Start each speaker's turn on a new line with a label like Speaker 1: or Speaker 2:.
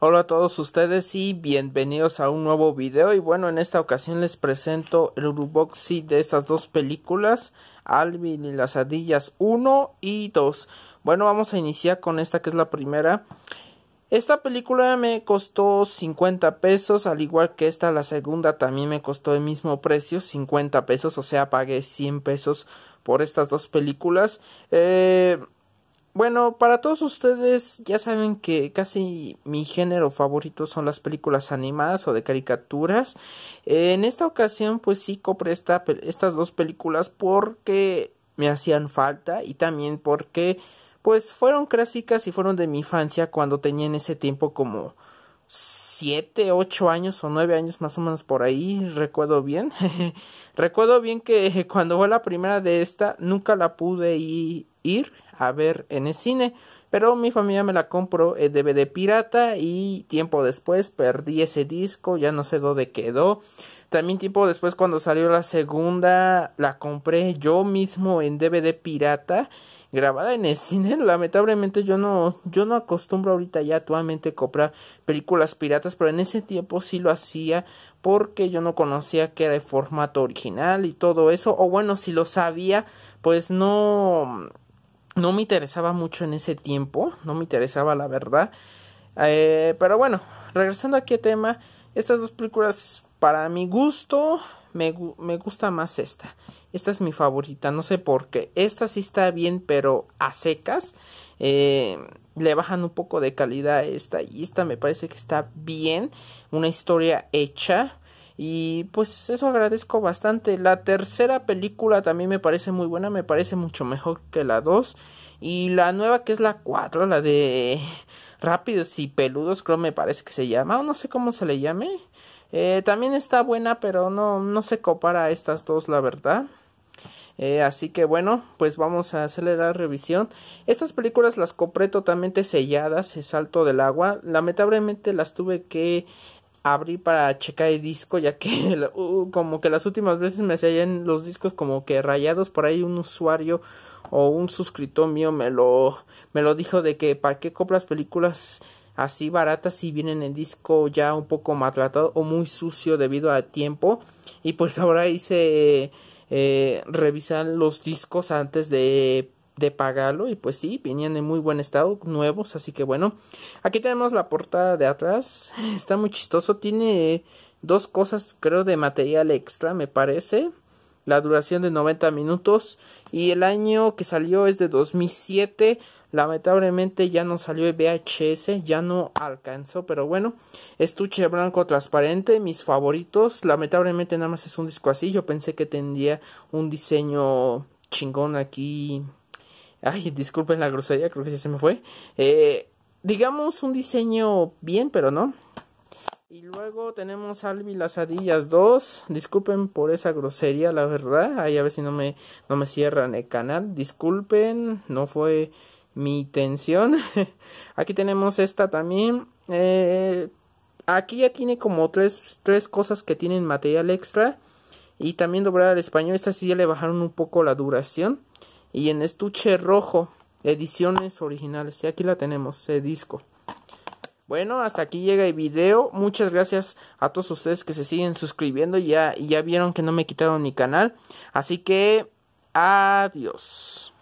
Speaker 1: Hola a todos ustedes y bienvenidos a un nuevo video y bueno en esta ocasión les presento el Uruboxy de estas dos películas Alvin y las Adillas 1 y 2 bueno vamos a iniciar con esta que es la primera esta película me costó 50 pesos, al igual que esta, la segunda también me costó el mismo precio, 50 pesos, o sea, pagué 100 pesos por estas dos películas. Eh, bueno, para todos ustedes ya saben que casi mi género favorito son las películas animadas o de caricaturas. en esta ocasión pues sí compré estas dos películas porque me hacían falta y también porque pues fueron clásicas y fueron de mi infancia cuando tenía en ese tiempo como 7, 8 años o nueve años más o menos por ahí, recuerdo bien. recuerdo bien que cuando fue la primera de esta nunca la pude ir ir a ver en el cine. Pero mi familia me la compró en eh, DVD pirata y tiempo después perdí ese disco, ya no sé dónde quedó. También tiempo después cuando salió la segunda la compré yo mismo en DVD pirata grabada en el cine. Lamentablemente yo no, yo no acostumbro ahorita ya actualmente comprar películas piratas, pero en ese tiempo sí lo hacía porque yo no conocía que era el formato original y todo eso. O bueno, si lo sabía, pues no no me interesaba mucho en ese tiempo, no me interesaba la verdad. Eh, pero bueno, regresando aquí a tema, estas dos películas para mi gusto me, me, gusta más esta. Esta es mi favorita, no sé por qué. Esta sí está bien, pero a secas. Eh, le bajan un poco de calidad a esta y esta me parece que está bien. Una historia hecha. Y pues eso agradezco bastante. La tercera película también me parece muy buena, me parece mucho mejor que la dos Y la nueva que es la cuatro la de Rápidos y Peludos, creo me parece que se llama, o no sé cómo se le llame. Eh, también está buena, pero no, no se compara a estas dos, la verdad. Eh, así que bueno, pues vamos a hacerle la revisión. Estas películas las compré totalmente selladas, El salto del agua. Lamentablemente las tuve que abrí para checar el disco ya que como que las últimas veces me hacían los discos como que rayados por ahí un usuario o un suscriptor mío me lo me lo dijo de que para qué compras películas así baratas si vienen en disco ya un poco maltratado o muy sucio debido al tiempo y pues ahora hice eh, revisar los discos antes de de pagarlo y pues sí, venían en muy buen estado, nuevos, así que bueno, aquí tenemos la portada de atrás, está muy chistoso, tiene dos cosas creo de material extra me parece, la duración de 90 minutos y el año que salió es de 2007, lamentablemente ya no salió VHS, ya no alcanzó, pero bueno, estuche blanco transparente, mis favoritos, lamentablemente nada más es un disco así, yo pensé que tendría un diseño chingón aquí Ay, disculpen la grosería, creo que ya se me fue. Eh, digamos un diseño bien, pero no. Y luego tenemos Albi Lasadillas 2. Disculpen por esa grosería, la verdad. Ahí a ver si no me, no me cierran el canal. Disculpen, no fue mi intención. aquí tenemos esta también. Eh, aquí ya tiene como tres, tres cosas que tienen material extra. Y también doblar al español. Esta sí ya le bajaron un poco la duración y en estuche rojo, ediciones originales. Y aquí la tenemos, ese disco. Bueno, hasta aquí llega el video. Muchas gracias a todos ustedes que se siguen suscribiendo. Ya, ya vieron que no me quitaron mi canal. Así que, adiós.